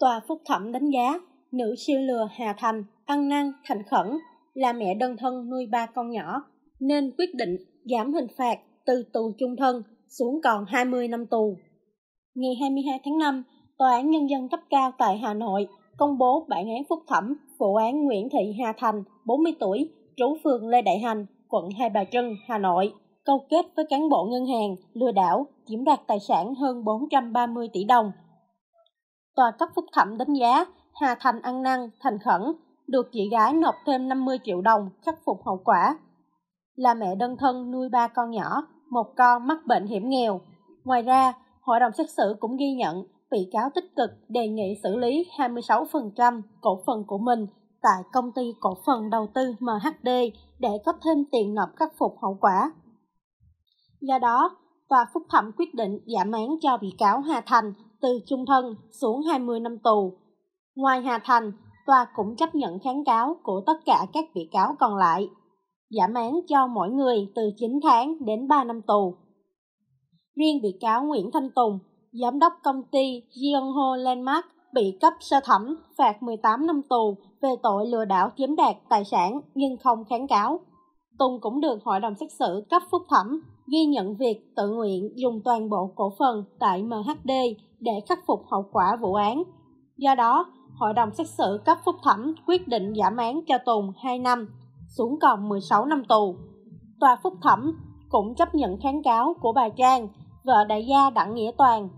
Tòa phúc thẩm đánh giá, nữ siêu lừa Hà Thành, ăn năn, thành khẩn, là mẹ đơn thân nuôi ba con nhỏ, nên quyết định giảm hình phạt từ tù chung thân xuống còn 20 năm tù. Ngày 22 tháng 5, Tòa án Nhân dân cấp cao tại Hà Nội công bố bản án phúc thẩm vụ án Nguyễn Thị Hà Thành, 40 tuổi, trú phường Lê Đại Hành, quận Hai Bà Trưng, Hà Nội, câu kết với cán bộ ngân hàng, lừa đảo, chiếm đoạt tài sản hơn 430 tỷ đồng – Tòa cấp phúc thẩm đánh giá Hà Thành ăn năn, thành khẩn, được chị gái nộp thêm 50 triệu đồng khắc phục hậu quả. Là mẹ đơn thân nuôi ba con nhỏ, một con mắc bệnh hiểm nghèo. Ngoài ra, hội đồng xét xử cũng ghi nhận bị cáo tích cực đề nghị xử lý 26% cổ phần của mình tại công ty cổ phần đầu tư MHD để có thêm tiền nộp khắc phục hậu quả. Do đó, tòa phúc thẩm quyết định giảm án cho bị cáo Hà Thành từ chung thân xuống 20 năm tù. Ngoài Hà Thành, tòa cũng chấp nhận kháng cáo của tất cả các bị cáo còn lại, giảm án cho mỗi người từ 9 tháng đến 3 năm tù. Riêng bị cáo Nguyễn Thanh Tùng, giám đốc công ty Gyeongho Landmark bị cấp sơ thẩm phạt 18 năm tù về tội lừa đảo chiếm đoạt tài sản nhưng không kháng cáo. Tùng cũng được hội đồng xét xử cấp phúc thẩm, ghi nhận việc tự nguyện dùng toàn bộ cổ phần tại MHD để khắc phục hậu quả vụ án. Do đó, hội đồng xét xử cấp phúc thẩm quyết định giảm án cho Tùng 2 năm, xuống còn 16 năm tù. Tòa phúc thẩm cũng chấp nhận kháng cáo của bà Trang, vợ đại gia Đặng Nghĩa Toàn.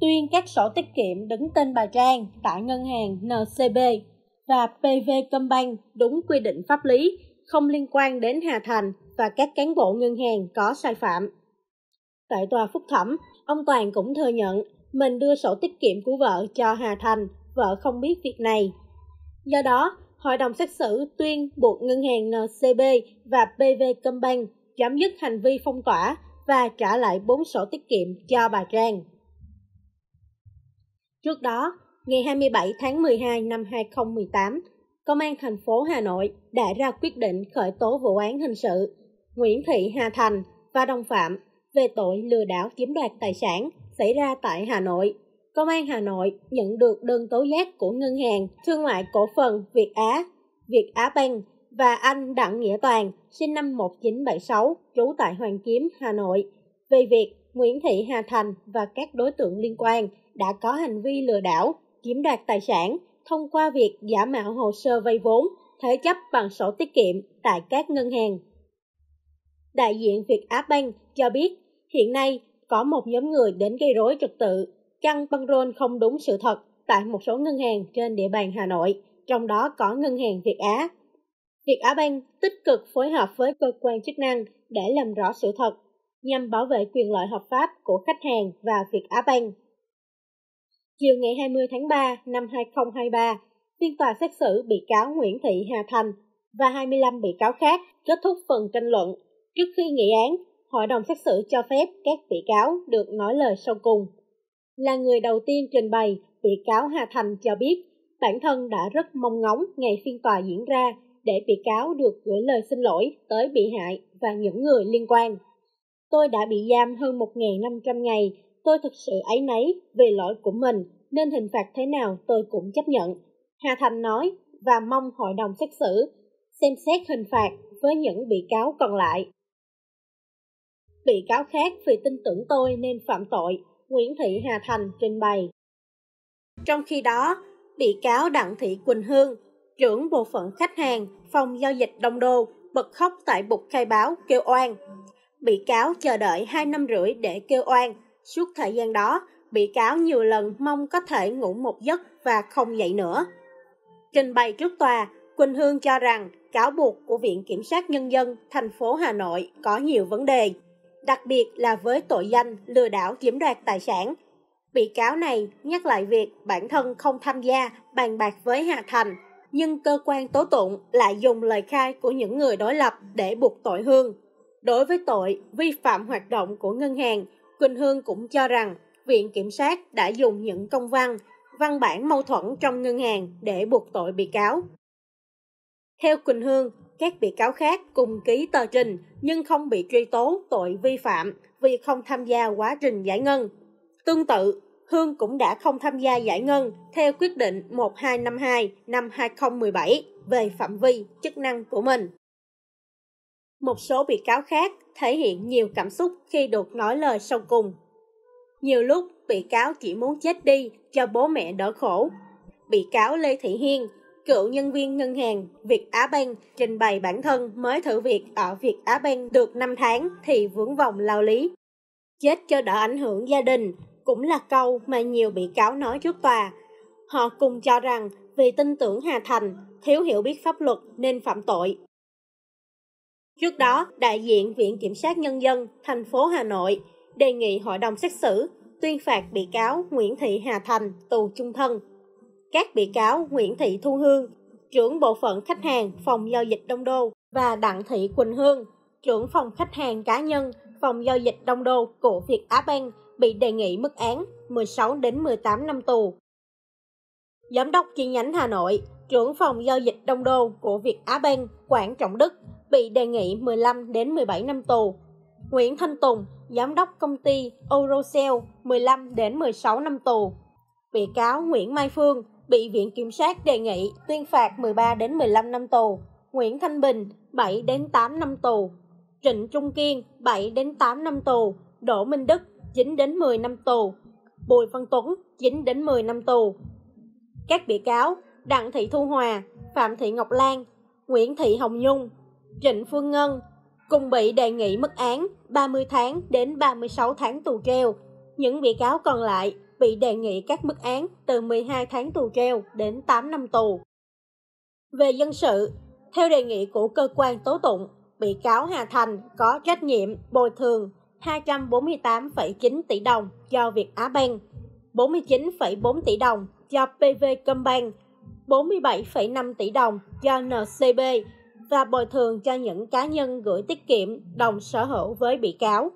Tuyên các sổ tiết kiệm đứng tên bà Trang tại ngân hàng NCB và PV Combank đúng quy định pháp lý không liên quan đến Hà Thành và các cán bộ ngân hàng có sai phạm. Tại tòa phúc thẩm, ông Toàn cũng thừa nhận mình đưa sổ tiết kiệm của vợ cho Hà Thành, vợ không biết việc này. Do đó, Hội đồng xét xử tuyên buộc ngân hàng NCB và PV Combank chấm dứt hành vi phong tỏa và trả lại bốn sổ tiết kiệm cho bà Trang. Trước đó, ngày 27 tháng 12 năm 2018, Công an thành phố Hà Nội đã ra quyết định khởi tố vụ án hình sự Nguyễn Thị Hà Thành và đồng phạm về tội lừa đảo chiếm đoạt tài sản xảy ra tại Hà Nội. Công an Hà Nội nhận được đơn tố giác của Ngân hàng Thương mại Cổ phần Việt Á, Việt Á Bank và anh Đặng Nghĩa Toàn, sinh năm 1976, trú tại Hoàng Kiếm, Hà Nội, về việc Nguyễn Thị Hà Thành và các đối tượng liên quan đã có hành vi lừa đảo, chiếm đoạt tài sản – thông qua việc giả mạo hồ sơ vay vốn, thế chấp bằng sổ tiết kiệm tại các ngân hàng. Đại diện Việt Á Bank cho biết, hiện nay có một nhóm người đến gây rối trật tự, căng băng rôn không đúng sự thật tại một số ngân hàng trên địa bàn Hà Nội, trong đó có ngân hàng Việt Á. Việt Á Bank tích cực phối hợp với cơ quan chức năng để làm rõ sự thật, nhằm bảo vệ quyền lợi hợp pháp của khách hàng và Việt Á Bank. Chiều ngày 20 tháng 3 năm 2023, phiên tòa xét xử bị cáo Nguyễn Thị Hà Thành và 25 bị cáo khác kết thúc phần tranh luận. Trước khi nghị án, hội đồng xét xử cho phép các bị cáo được nói lời sau cùng. Là người đầu tiên trình bày, bị cáo Hà Thành cho biết bản thân đã rất mong ngóng ngày phiên tòa diễn ra để bị cáo được gửi lời xin lỗi tới bị hại và những người liên quan. Tôi đã bị giam hơn 1.500 ngày tôi thực sự ấy nấy về lỗi của mình nên hình phạt thế nào tôi cũng chấp nhận. Hà Thành nói và mong hội đồng xét xử xem xét hình phạt với những bị cáo còn lại. Bị cáo khác vì tin tưởng tôi nên phạm tội, Nguyễn Thị Hà Thành trình bày. Trong khi đó, bị cáo Đặng Thị Quỳnh Hương, trưởng bộ phận khách hàng, phòng giao dịch Đông Đô, bật khóc tại bục khai báo kêu oan. Bị cáo chờ đợi 2 năm rưỡi để kêu oan, Suốt thời gian đó, bị cáo nhiều lần mong có thể ngủ một giấc và không dậy nữa. Trình bày trước tòa, Quỳnh Hương cho rằng cáo buộc của Viện Kiểm sát Nhân dân thành phố Hà Nội có nhiều vấn đề, đặc biệt là với tội danh lừa đảo chiếm đoạt tài sản. Bị cáo này nhắc lại việc bản thân không tham gia bàn bạc với Hà Thành, nhưng cơ quan tố tụng lại dùng lời khai của những người đối lập để buộc tội Hương. Đối với tội vi phạm hoạt động của ngân hàng Quỳnh Hương cũng cho rằng Viện Kiểm sát đã dùng những công văn, văn bản mâu thuẫn trong ngân hàng để buộc tội bị cáo. Theo Quỳnh Hương, các bị cáo khác cùng ký tờ trình nhưng không bị truy tố tội vi phạm vì không tham gia quá trình giải ngân. Tương tự, Hương cũng đã không tham gia giải ngân theo quyết định 1252 năm 2017 về phạm vi chức năng của mình. Một số bị cáo khác thể hiện nhiều cảm xúc khi được nói lời sau cùng. Nhiều lúc bị cáo chỉ muốn chết đi cho bố mẹ đỡ khổ. Bị cáo Lê Thị Hiên, cựu nhân viên ngân hàng Việt Á Banh trình bày bản thân mới thử việc ở Việt Á Banh được 5 tháng thì vướng vòng lao lý. Chết cho đỡ ảnh hưởng gia đình cũng là câu mà nhiều bị cáo nói trước tòa. Họ cùng cho rằng vì tin tưởng Hà Thành, thiếu hiểu biết pháp luật nên phạm tội. Trước đó, đại diện Viện Kiểm sát Nhân dân thành phố Hà Nội đề nghị hội đồng xét xử tuyên phạt bị cáo Nguyễn Thị Hà Thành tù chung thân. Các bị cáo Nguyễn Thị Thu Hương, trưởng bộ phận khách hàng phòng giao dịch Đông Đô và Đặng Thị Quỳnh Hương, trưởng phòng khách hàng cá nhân phòng giao dịch Đông Đô của Việt Á Bang bị đề nghị mức án 16 đến 18 năm tù. Giám đốc chi nhánh Hà Nội, trưởng phòng giao dịch Đông Đô của Việt Á Bang Quảng Trọng Đức bị đề nghị 15 đến 17 năm tù. Nguyễn Thanh Tùng, giám đốc công ty Eurocell, 15 đến 16 năm tù. Bị cáo Nguyễn Mai Phương bị Viện Kiểm sát đề nghị tuyên phạt 13 đến 15 năm tù. Nguyễn Thanh Bình, 7 đến 8 năm tù. Trịnh Trung Kiên, 7 đến 8 năm tù. Đỗ Minh Đức, 9 đến 10 năm tù. Bùi Văn Tuấn, 9 đến 10 năm tù. Các bị cáo Đặng Thị Thu Hòa, Phạm Thị Ngọc Lan, Nguyễn Thị Hồng Nhung, Trịnh Phương Ngân cùng bị đề nghị mức án 30 tháng đến 36 tháng tù treo. Những bị cáo còn lại bị đề nghị các mức án từ 12 tháng tù treo đến 8 năm tù. Về dân sự, theo đề nghị của cơ quan tố tụng, bị cáo Hà Thành có trách nhiệm bồi thường 248,9 tỷ đồng cho Việt Á Bang, 49,4 tỷ đồng cho PV Combank, 47,5 tỷ đồng cho NCB và bồi thường cho những cá nhân gửi tiết kiệm đồng sở hữu với bị cáo.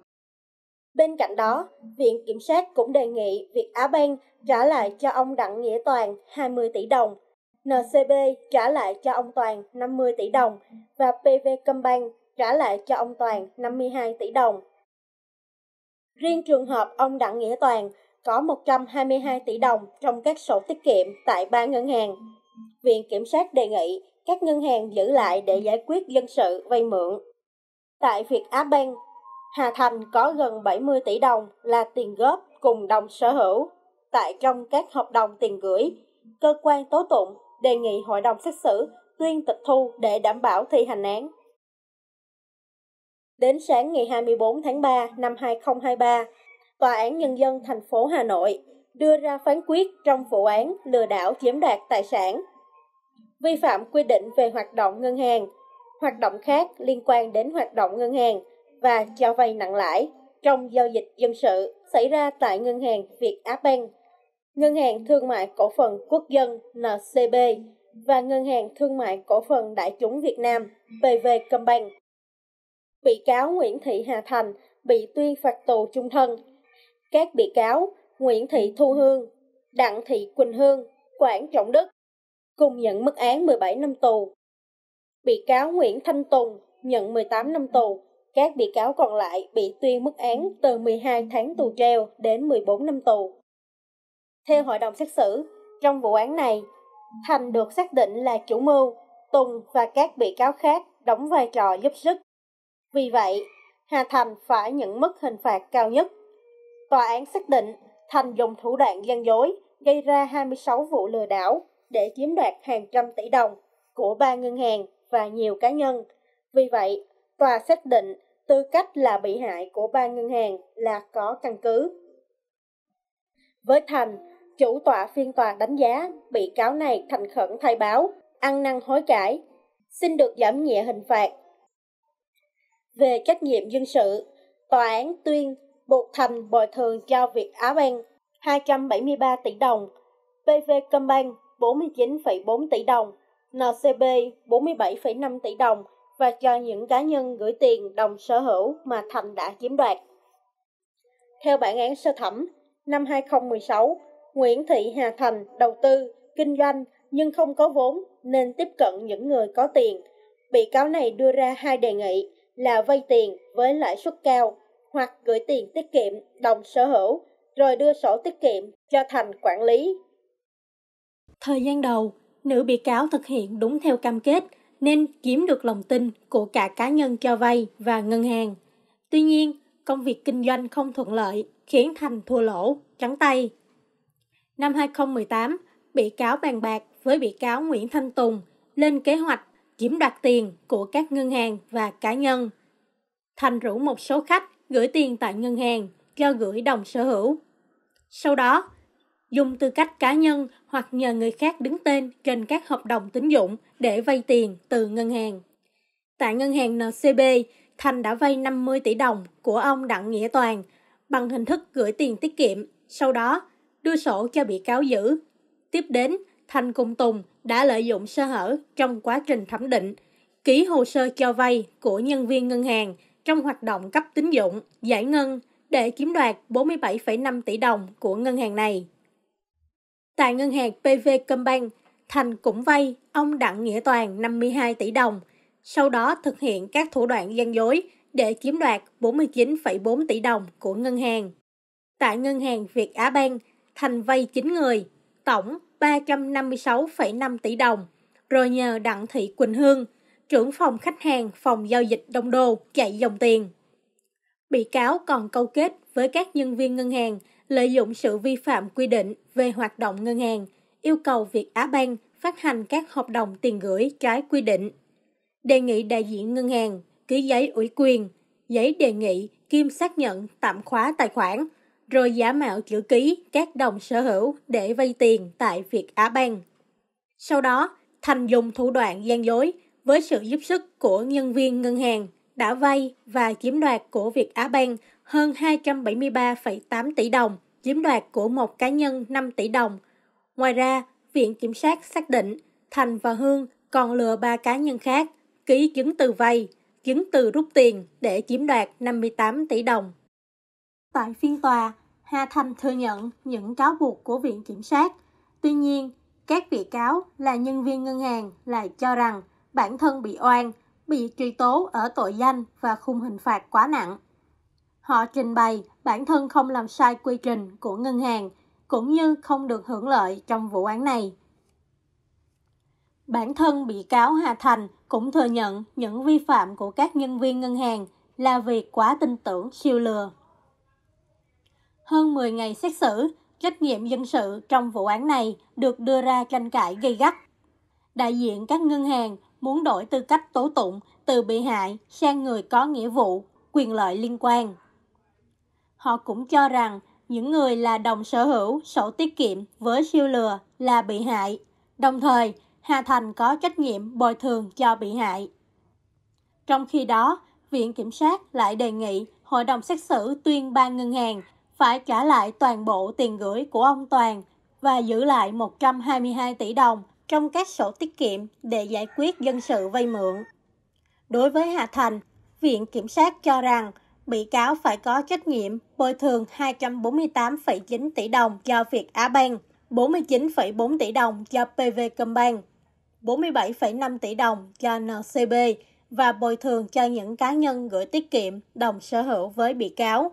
Bên cạnh đó, Viện Kiểm sát cũng đề nghị Việt Á Bang trả lại cho ông Đặng Nghĩa Toàn 20 tỷ đồng, NCB trả lại cho ông Toàn 50 tỷ đồng và PV Combank trả lại cho ông Toàn 52 tỷ đồng. Riêng trường hợp ông Đặng Nghĩa Toàn có 122 tỷ đồng trong các sổ tiết kiệm tại ba ngân hàng. Viện Kiểm sát đề nghị các ngân hàng giữ lại để giải quyết dân sự vay mượn. Tại Việt Á Bank, Hà Thành có gần 70 tỷ đồng là tiền góp cùng đồng sở hữu. Tại trong các hợp đồng tiền gửi, cơ quan tố tụng đề nghị hội đồng xét xử tuyên tịch thu để đảm bảo thi hành án. Đến sáng ngày 24 tháng 3 năm 2023, Tòa án Nhân dân thành phố Hà Nội đưa ra phán quyết trong vụ án lừa đảo chiếm đoạt tài sản vi phạm quy định về hoạt động ngân hàng, hoạt động khác liên quan đến hoạt động ngân hàng và cho vay nặng lãi trong giao dịch dân sự xảy ra tại Ngân hàng Việt Á Bank, Ngân hàng Thương mại Cổ phần Quốc dân NCB và Ngân hàng Thương mại Cổ phần Đại chúng Việt Nam PVcombank. Bị cáo Nguyễn Thị Hà Thành bị tuyên phạt tù chung thân. Các bị cáo Nguyễn Thị Thu Hương, Đặng Thị Quỳnh Hương, Quảng Trọng Đức cùng nhận mức án 17 năm tù. Bị cáo Nguyễn Thanh Tùng nhận 18 năm tù, các bị cáo còn lại bị tuyên mức án từ 12 tháng tù treo đến 14 năm tù. Theo hội đồng xét xử, trong vụ án này, Thành được xác định là chủ mưu, Tùng và các bị cáo khác đóng vai trò giúp sức. Vì vậy, Hà Thành phải nhận mức hình phạt cao nhất. Tòa án xác định Thành dùng thủ đoạn gian dối gây ra 26 vụ lừa đảo, để chiếm đoạt hàng trăm tỷ đồng của ba ngân hàng và nhiều cá nhân. Vì vậy, tòa xác định tư cách là bị hại của ba ngân hàng là có căn cứ. Với Thành, chủ tọa phiên tòa đánh giá bị cáo này thành khẩn thay báo, ăn năn hối cải, xin được giảm nhẹ hình phạt. Về trách nhiệm dân sự, tòa án tuyên buộc Thành bồi thường cho Việt Á Bang 273 tỷ đồng, PV Combank 49,4 tỷ đồng, NCB 47,5 tỷ đồng và cho những cá nhân gửi tiền đồng sở hữu mà Thành đã chiếm đoạt. Theo bản án sơ thẩm, năm 2016, Nguyễn Thị Hà Thành đầu tư, kinh doanh nhưng không có vốn nên tiếp cận những người có tiền. Bị cáo này đưa ra hai đề nghị là vay tiền với lãi suất cao hoặc gửi tiền tiết kiệm đồng sở hữu rồi đưa sổ tiết kiệm cho Thành quản lý Thời gian đầu, nữ bị cáo thực hiện đúng theo cam kết nên kiếm được lòng tin của cả cá nhân cho vay và ngân hàng. Tuy nhiên, công việc kinh doanh không thuận lợi khiến Thành thua lỗ, trắng tay. Năm 2018, bị cáo bàn bạc với bị cáo Nguyễn Thanh Tùng lên kế hoạch chiếm đoạt tiền của các ngân hàng và cá nhân. Thành rủ một số khách gửi tiền tại ngân hàng cho gửi đồng sở hữu. Sau đó, dùng tư cách cá nhân hoặc nhờ người khác đứng tên trên các hợp đồng tín dụng để vay tiền từ ngân hàng. Tại ngân hàng NCB, Thành đã vay 50 tỷ đồng của ông Đặng Nghĩa Toàn bằng hình thức gửi tiền tiết kiệm, sau đó đưa sổ cho bị cáo giữ. Tiếp đến, Thành cùng Tùng đã lợi dụng sơ hở trong quá trình thẩm định, ký hồ sơ cho vay của nhân viên ngân hàng trong hoạt động cấp tín dụng, giải ngân để chiếm đoạt 47,5 tỷ đồng của ngân hàng này. Tại ngân hàng PV Combank, Thành cũng vay ông Đặng Nghĩa Toàn 52 tỷ đồng, sau đó thực hiện các thủ đoạn gian dối để chiếm đoạt 49,4 tỷ đồng của ngân hàng. Tại ngân hàng Việt Á Bang, Thành vay 9 người, tổng 356,5 tỷ đồng, rồi nhờ Đặng Thị Quỳnh Hương, trưởng phòng khách hàng phòng giao dịch Đông Đô chạy dòng tiền. Bị cáo còn câu kết với các nhân viên ngân hàng – lợi dụng sự vi phạm quy định về hoạt động ngân hàng, yêu cầu Việt Á Banh phát hành các hợp đồng tiền gửi trái quy định. Đề nghị đại diện ngân hàng ký giấy ủy quyền, giấy đề nghị kim xác nhận tạm khóa tài khoản, rồi giả mạo chữ ký các đồng sở hữu để vay tiền tại Việt Á Banh. Sau đó, Thành dùng thủ đoạn gian dối với sự giúp sức của nhân viên ngân hàng đã vay và chiếm đoạt của Việt Á Banh hơn 273,8 tỷ đồng, chiếm đoạt của một cá nhân 5 tỷ đồng. Ngoài ra, Viện Kiểm sát xác định Thành và Hương còn lừa ba cá nhân khác, ký chứng từ vay, chứng từ rút tiền để chiếm đoạt 58 tỷ đồng. Tại phiên tòa, Hà Thành thừa nhận những cáo buộc của Viện Kiểm sát. Tuy nhiên, các bị cáo là nhân viên ngân hàng lại cho rằng bản thân bị oan, bị truy tố ở tội danh và khung hình phạt quá nặng. Họ trình bày bản thân không làm sai quy trình của ngân hàng, cũng như không được hưởng lợi trong vụ án này. Bản thân bị cáo Hà Thành cũng thừa nhận những vi phạm của các nhân viên ngân hàng là việc quá tin tưởng siêu lừa. Hơn 10 ngày xét xử, trách nhiệm dân sự trong vụ án này được đưa ra tranh cãi gây gắt. Đại diện các ngân hàng muốn đổi tư cách tố tụng từ bị hại sang người có nghĩa vụ, quyền lợi liên quan. Họ cũng cho rằng những người là đồng sở hữu sổ tiết kiệm với siêu lừa là bị hại. Đồng thời, Hà Thành có trách nhiệm bồi thường cho bị hại. Trong khi đó, Viện Kiểm sát lại đề nghị Hội đồng xét xử tuyên ba ngân hàng phải trả lại toàn bộ tiền gửi của ông Toàn và giữ lại 122 tỷ đồng trong các sổ tiết kiệm để giải quyết dân sự vay mượn. Đối với Hà Thành, Viện Kiểm sát cho rằng bị cáo phải có trách nhiệm bồi thường 248,9 tỷ đồng cho Việt Á Bang, 49,4 tỷ đồng cho PV PVcombank, 47,5 tỷ đồng cho NCB và bồi thường cho những cá nhân gửi tiết kiệm đồng sở hữu với bị cáo.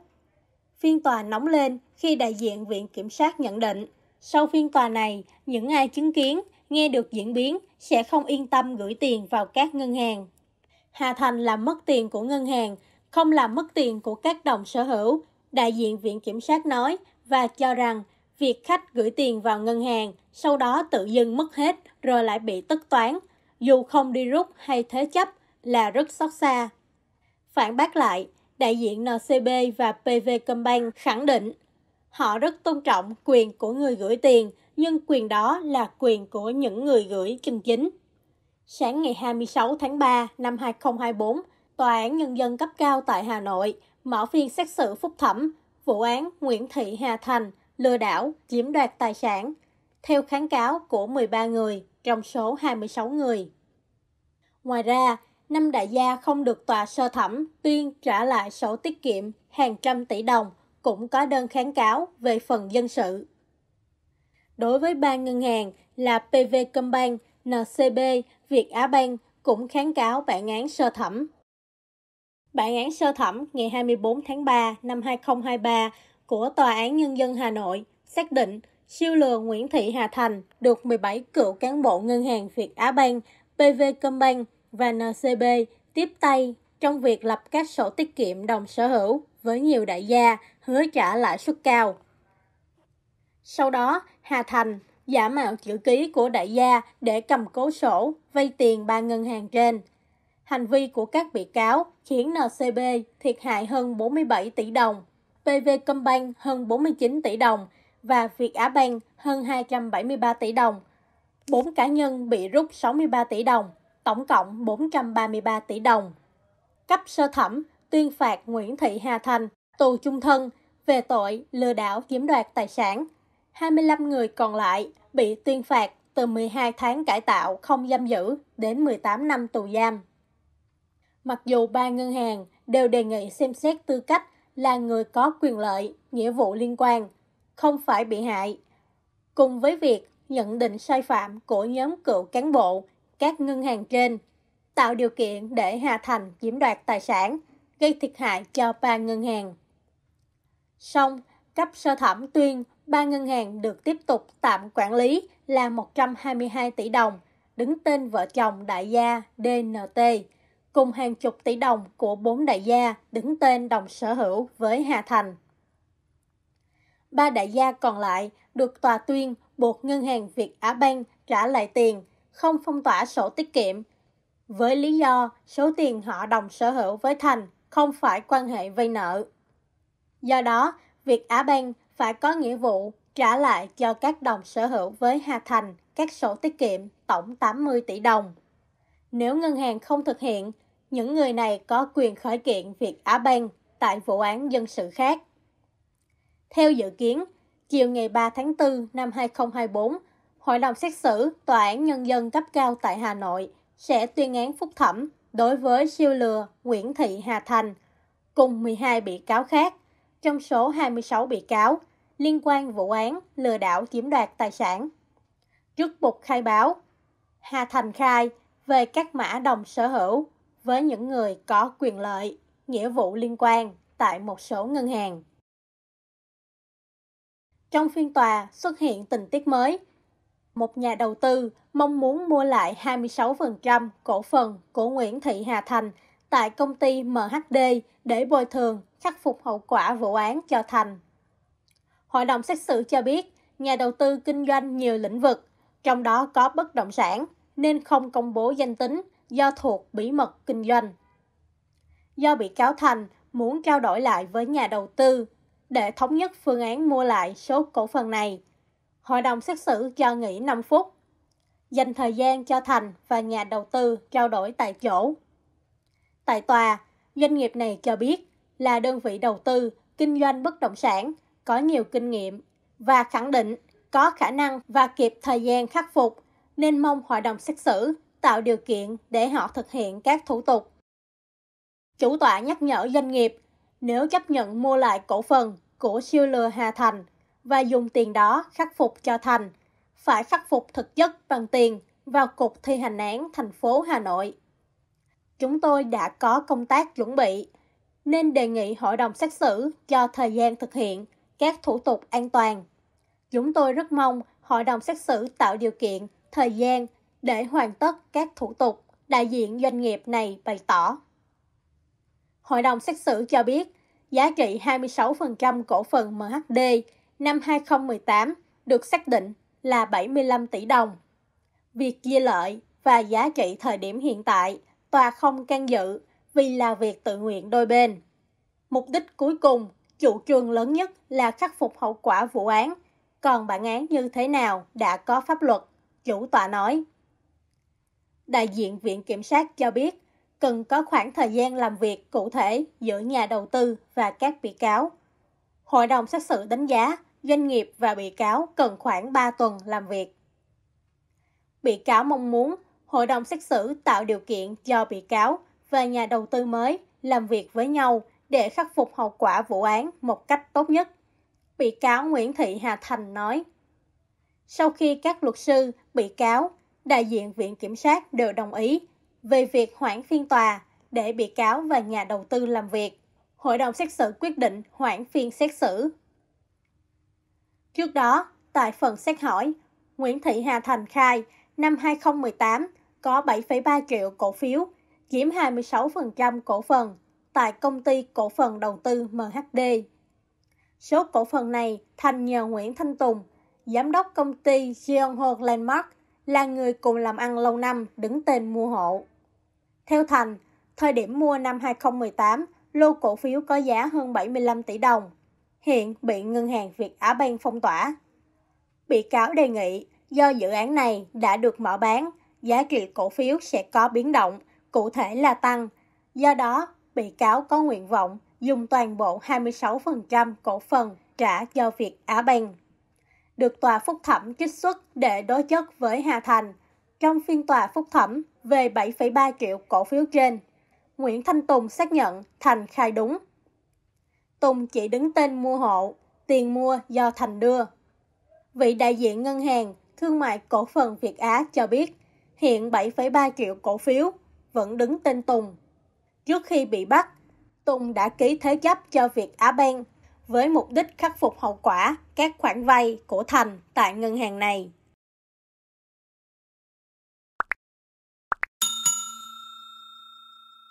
Phiên tòa nóng lên khi đại diện Viện Kiểm sát nhận định, sau phiên tòa này, những ai chứng kiến, nghe được diễn biến sẽ không yên tâm gửi tiền vào các ngân hàng. Hà Thành làm mất tiền của ngân hàng không làm mất tiền của các đồng sở hữu, đại diện Viện Kiểm sát nói và cho rằng việc khách gửi tiền vào ngân hàng, sau đó tự dưng mất hết rồi lại bị tất toán, dù không đi rút hay thế chấp là rất xót xa. Phản bác lại, đại diện NCB và PVcombank khẳng định họ rất tôn trọng quyền của người gửi tiền, nhưng quyền đó là quyền của những người gửi chân chính. Sáng ngày 26 tháng 3 năm 2024, Tòa án Nhân dân cấp cao tại Hà Nội mở phiên xét xử phúc thẩm vụ án Nguyễn Thị Hà Thành lừa đảo, chiếm đoạt tài sản, theo kháng cáo của 13 người trong số 26 người. Ngoài ra, năm đại gia không được tòa sơ thẩm tuyên trả lại sổ tiết kiệm hàng trăm tỷ đồng cũng có đơn kháng cáo về phần dân sự. Đối với ba ngân hàng là PVcombank, NCB, Việt Á Bank cũng kháng cáo bản án sơ thẩm Bản án sơ thẩm ngày 24 tháng 3 năm 2023 của Tòa án Nhân dân Hà Nội xác định siêu lừa Nguyễn Thị Hà Thành được 17 cựu cán bộ Ngân hàng Việt Á Banh, PVcombank và NCB tiếp tay trong việc lập các sổ tiết kiệm đồng sở hữu với nhiều đại gia hứa trả lãi suất cao. Sau đó, Hà Thành giả mạo chữ ký của đại gia để cầm cố sổ, vay tiền ba ngân hàng trên – Hành vi của các bị cáo khiến NCB thiệt hại hơn 47 tỷ đồng, pv PVcombank hơn 49 tỷ đồng và Việt Á Banh hơn 273 tỷ đồng. bốn cá nhân bị rút 63 tỷ đồng, tổng cộng 433 tỷ đồng. Cấp sơ thẩm tuyên phạt Nguyễn Thị Hà Thành tù chung thân về tội lừa đảo chiếm đoạt tài sản. 25 người còn lại bị tuyên phạt từ 12 tháng cải tạo không giam giữ đến 18 năm tù giam mặc dù ba ngân hàng đều đề nghị xem xét tư cách là người có quyền lợi, nghĩa vụ liên quan, không phải bị hại. Cùng với việc nhận định sai phạm của nhóm cựu cán bộ các ngân hàng trên, tạo điều kiện để Hà Thành chiếm đoạt tài sản, gây thiệt hại cho ba ngân hàng. Song, cấp sơ thẩm tuyên ba ngân hàng được tiếp tục tạm quản lý là 122 tỷ đồng, đứng tên vợ chồng đại gia DNT cùng hàng chục tỷ đồng của bốn đại gia đứng tên đồng sở hữu với Hà Thành. Ba đại gia còn lại được tòa tuyên buộc ngân hàng Việt Á Banh trả lại tiền, không phong tỏa sổ tiết kiệm, với lý do số tiền họ đồng sở hữu với Thành không phải quan hệ vay nợ. Do đó, Việt Á Banh phải có nghĩa vụ trả lại cho các đồng sở hữu với Hà Thành các sổ tiết kiệm tổng 80 tỷ đồng. Nếu ngân hàng không thực hiện, những người này có quyền khởi kiện việc Á Bang tại vụ án dân sự khác. Theo dự kiến, chiều ngày 3 tháng 4 năm 2024, Hội đồng xét xử Tòa án Nhân dân cấp cao tại Hà Nội sẽ tuyên án phúc thẩm đối với siêu lừa Nguyễn Thị Hà Thành cùng 12 bị cáo khác, trong số 26 bị cáo liên quan vụ án lừa đảo chiếm đoạt tài sản. Trước bục khai báo, Hà Thành khai – về các mã đồng sở hữu với những người có quyền lợi, nghĩa vụ liên quan tại một số ngân hàng. Trong phiên tòa xuất hiện tình tiết mới. Một nhà đầu tư mong muốn mua lại 26% cổ phần của Nguyễn Thị Hà Thành tại công ty MHD để bồi thường khắc phục hậu quả vụ án cho Thành. Hội đồng xét xử cho biết, nhà đầu tư kinh doanh nhiều lĩnh vực, trong đó có bất động sản, nên không công bố danh tính do thuộc bí mật kinh doanh. Do bị cáo Thành muốn trao đổi lại với nhà đầu tư để thống nhất phương án mua lại số cổ phần này, hội đồng xét xử cho nghỉ 5 phút, dành thời gian cho Thành và nhà đầu tư trao đổi tại chỗ. Tại tòa, doanh nghiệp này cho biết là đơn vị đầu tư kinh doanh bất động sản có nhiều kinh nghiệm và khẳng định có khả năng và kịp thời gian khắc phục nên mong hội đồng xét xử tạo điều kiện để họ thực hiện các thủ tục. Chủ tọa nhắc nhở doanh nghiệp nếu chấp nhận mua lại cổ phần của siêu lừa Hà Thành và dùng tiền đó khắc phục cho Thành, phải khắc phục thực chất bằng tiền vào Cục Thi hành án thành phố Hà Nội. Chúng tôi đã có công tác chuẩn bị, nên đề nghị hội đồng xét xử cho thời gian thực hiện các thủ tục an toàn. Chúng tôi rất mong hội đồng xét xử tạo điều kiện thời gian để hoàn tất các thủ tục, đại diện doanh nghiệp này bày tỏ. Hội đồng xét xử cho biết, giá trị 26% cổ phần MHD năm 2018 được xác định là 75 tỷ đồng. Việc chia lợi và giá trị thời điểm hiện tại, tòa không can dự vì là việc tự nguyện đôi bên. Mục đích cuối cùng, chủ trương lớn nhất là khắc phục hậu quả vụ án, còn bản án như thế nào đã có pháp luật chủ tọa nói. Đại diện Viện Kiểm sát cho biết, cần có khoảng thời gian làm việc cụ thể giữa nhà đầu tư và các bị cáo. Hội đồng xét xử đánh giá doanh nghiệp và bị cáo cần khoảng 3 tuần làm việc. Bị cáo mong muốn hội đồng xét xử tạo điều kiện cho bị cáo và nhà đầu tư mới làm việc với nhau để khắc phục hậu quả vụ án một cách tốt nhất. Bị cáo Nguyễn Thị Hà Thành nói. Sau khi các luật sư, bị cáo, đại diện Viện Kiểm sát đều đồng ý về việc hoãn phiên tòa để bị cáo và nhà đầu tư làm việc. Hội đồng xét xử quyết định hoãn phiên xét xử. Trước đó, tại phần xét hỏi, Nguyễn Thị Hà Thành khai năm 2018 có 7,3 triệu cổ phiếu, chiếm 26% cổ phần tại công ty cổ phần đầu tư MHD. Số cổ phần này Thành nhờ Nguyễn Thanh Tùng giám đốc công ty Jeonho Landmark, là người cùng làm ăn lâu năm đứng tên mua hộ. Theo Thành, thời điểm mua năm 2018, lô cổ phiếu có giá hơn 75 tỷ đồng, hiện bị Ngân hàng Việt Á Banh phong tỏa. Bị cáo đề nghị do dự án này đã được mở bán, giá trị cổ phiếu sẽ có biến động, cụ thể là tăng. Do đó, bị cáo có nguyện vọng dùng toàn bộ 26% cổ phần trả cho Việt Á Banh được tòa phúc thẩm trích xuất để đối chất với Hà Thành trong phiên tòa phúc thẩm về 7,3 triệu cổ phiếu trên. Nguyễn Thanh Tùng xác nhận Thành khai đúng. Tùng chỉ đứng tên mua hộ, tiền mua do Thành đưa. Vị đại diện ngân hàng Thương mại Cổ phần Việt Á cho biết hiện 7,3 triệu cổ phiếu vẫn đứng tên Tùng. Trước khi bị bắt, Tùng đã ký thế chấp cho Việt Á Bank với mục đích khắc phục hậu quả các khoản vay của Thành tại ngân hàng này.